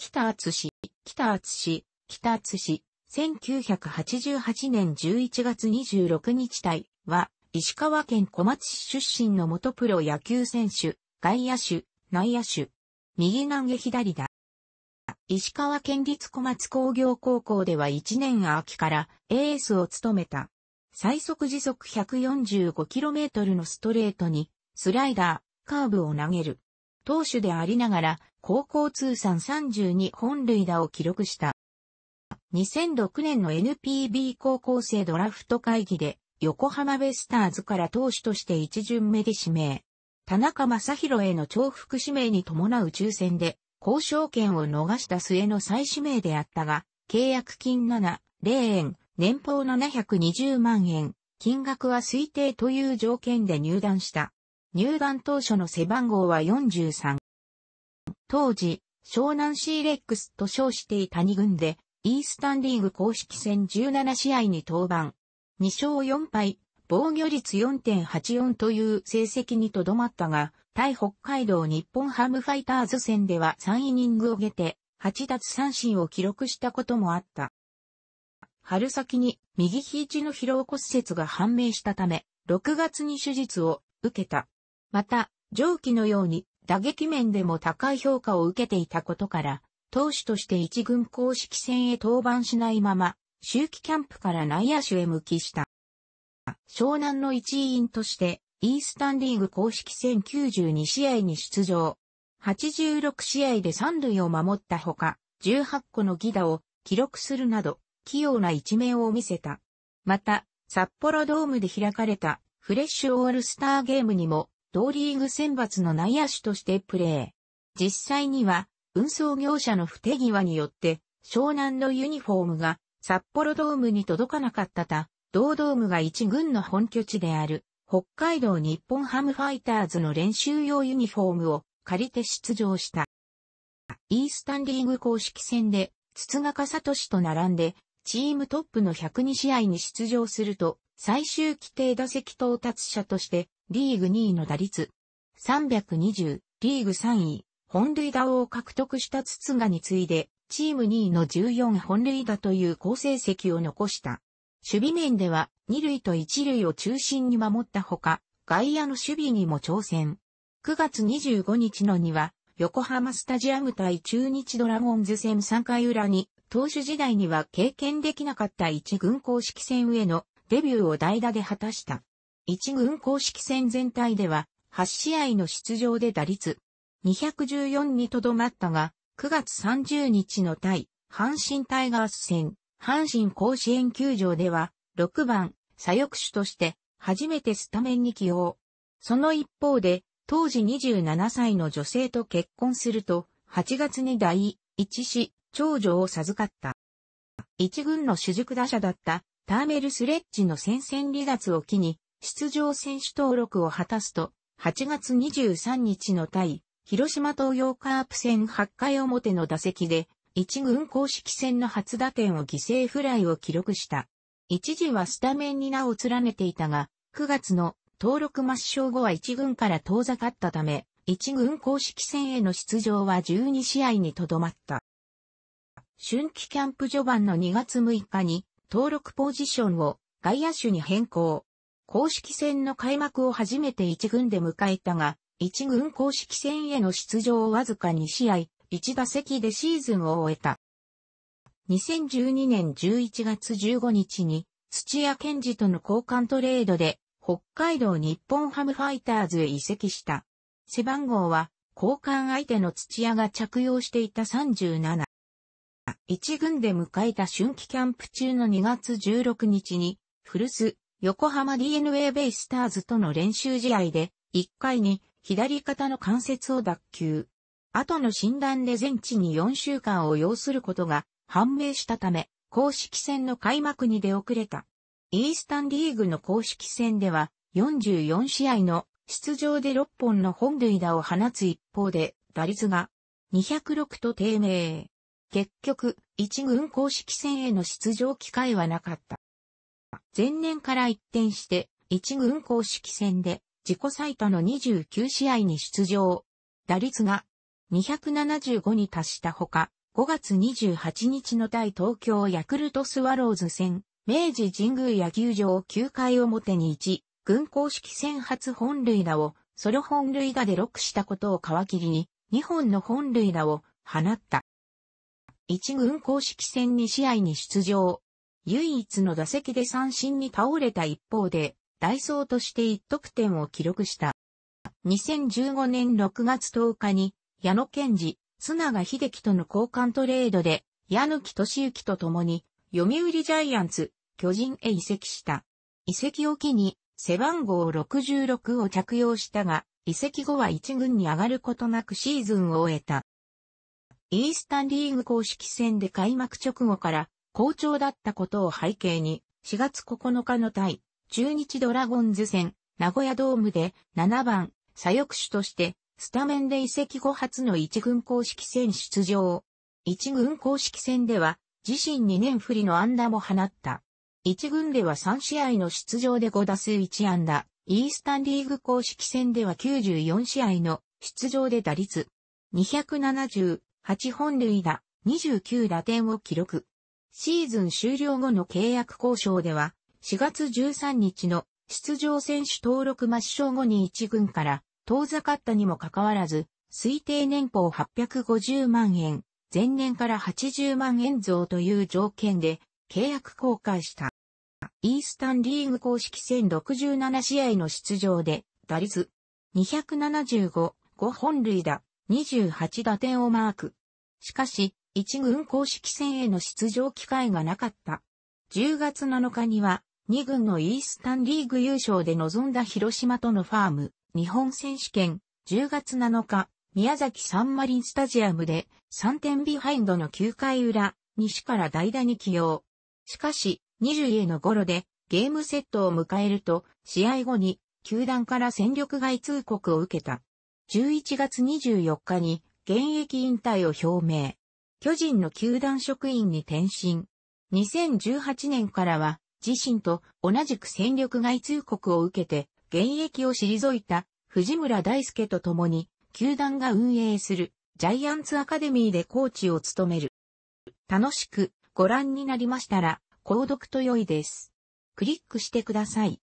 北厚氏、北厚氏、北厚氏、1988年11月26日体は、石川県小松市出身の元プロ野球選手、外野手、内野手、右投げ左だ。石川県立小松工業高校では1年秋からエースを務めた。最速時速 145km のストレートに、スライダー、カーブを投げる。投手でありながら、高校通算32本塁打を記録した。2006年の NPB 高校生ドラフト会議で横浜ベスターズから投手として一巡目で指名。田中正宏への重複指名に伴う抽選で交渉権を逃した末の再指名であったが、契約金7、0円、年俸720万円、金額は推定という条件で入団した。入団当初の背番号は43。当時、湘南シーレックスと称していた2軍で、イースタンリーグ公式戦17試合に登板。2勝4敗、防御率4.84という成績にとどまったが、対北海道日本ハムファイターズ戦では3イニングを経て、8奪三振を記録したこともあった。春先に右肘の疲労骨折が判明したため、6月に手術を受けた。また、上記のように打撃面でも高い評価を受けていたことから、投手として一軍公式戦へ登板しないまま、周期キャンプから内野手へ向きした。湘南の一員として、イースタンリーグ公式戦92試合に出場。86試合で三塁を守ったほか、18個の犠打を記録するなど、器用な一面を見せた。また、札幌ドームで開かれたフレッシュオールスターゲームにも同リーグ選抜の内野手としてプレー。実際には、運送業者の不手際によって、湘南のユニフォームが札幌ドームに届かなかったた、同ドームが一軍の本拠地である、北海道日本ハムファイターズの練習用ユニフォームを借りて出場した。イースタンリーグ公式戦で、筒ヶ聡と並んで、チームトップの102試合に出場すると、最終規定打席到達者として、リーグ2位の打率、320、リーグ3位、本塁打王を獲得した筒賀に次いで、チーム2位の14本塁打という好成績を残した。守備面では、2塁と1塁を中心に守ったほか、外野の守備にも挑戦。9月25日のには、横浜スタジアム対中日ドラゴンズ戦3回裏に、投手時代には経験できなかった一軍公式戦へのデビューを代打で果たした。一軍公式戦全体では、8試合の出場で打率214にとどまったが、9月30日の対、阪神タイガース戦、阪神甲子園球場では、6番、左翼手として、初めてスタメンに起用。その一方で、当時27歳の女性と結婚すると、8月に第一子、長女を授かった。一軍の主軸打者だったターメルスレッジの戦線離脱を機に、出場選手登録を果たすと、8月23日の対、広島東洋カープ戦8回表の打席で、一軍公式戦の初打点を犠牲フライを記録した。一時はスタメンに名を連ねていたが、9月の登録抹消後は一軍から遠ざかったため、一軍公式戦への出場は12試合にとどまった。春季キャンプ序盤の2月6日に登録ポジションを外野手に変更。公式戦の開幕を初めて1軍で迎えたが、1軍公式戦への出場をわずか2試合、1打席でシーズンを終えた。2012年11月15日に土屋健二との交換トレードで北海道日本ハムファイターズへ移籍した。背番号は交換相手の土屋が着用していた37。一軍で迎えた春季キャンプ中の2月16日に、古巣、横浜 DNA ベイスターズとの練習試合で、1回に左肩の関節を脱臼。後の診断で全治に4週間を要することが判明したため、公式戦の開幕に出遅れた。イースタンリーグの公式戦では、44試合の出場で6本の本塁打を放つ一方で、打率が206と低迷。結局、一軍公式戦への出場機会はなかった。前年から一転して、一軍公式戦で自己最多の29試合に出場。打率が275に達したほか、5月28日の対東京ヤクルトスワローズ戦、明治神宮野球場9回表に1、軍公式戦初本塁打をソロ本塁打で6したことを皮切りに、2本の本塁打を放った。一軍公式戦2試合に出場。唯一の打席で三振に倒れた一方で、ダイソーとして1得点を記録した。2015年6月10日に、矢野健二、津永秀樹との交換トレードで、矢野木敏之と共に、読売ジャイアンツ、巨人へ移籍した。移籍を機に、背番号66を着用したが、移籍後は一軍に上がることなくシーズンを終えた。イースタンリーグ公式戦で開幕直後から好調だったことを背景に、4月9日の対、中日ドラゴンズ戦、名古屋ドームで7番、左翼手として、スタメンで移籍後初の一軍公式戦出場。一軍公式戦では、自身2年振りの安打も放った。一軍では3試合の出場で5打数1安打、イースタンリーグ公式戦では94試合の出場で打率270、8本塁打、29打点を記録。シーズン終了後の契約交渉では、4月13日の出場選手登録抹消後に1軍から遠ざかったにもかかわらず、推定年俸850万円、前年から80万円増という条件で契約公開した。イースタンリーグ公式戦67試合の出場で、打率275、5本塁打、28打点をマーク。しかし、一軍公式戦への出場機会がなかった。10月7日には、2軍のイースタンリーグ優勝で臨んだ広島とのファーム、日本選手権、10月7日、宮崎サンマリンスタジアムで、3点ビハインドの9回裏、西から代打に起用。しかし、20へのゴロで、ゲームセットを迎えると、試合後に、球団から戦力外通告を受けた。11月24日に、現役引退を表明。巨人の球団職員に転身。2018年からは自身と同じく戦力外通告を受けて現役を退いた藤村大輔と共に球団が運営するジャイアンツアカデミーでコーチを務める。楽しくご覧になりましたら購読と良いです。クリックしてください。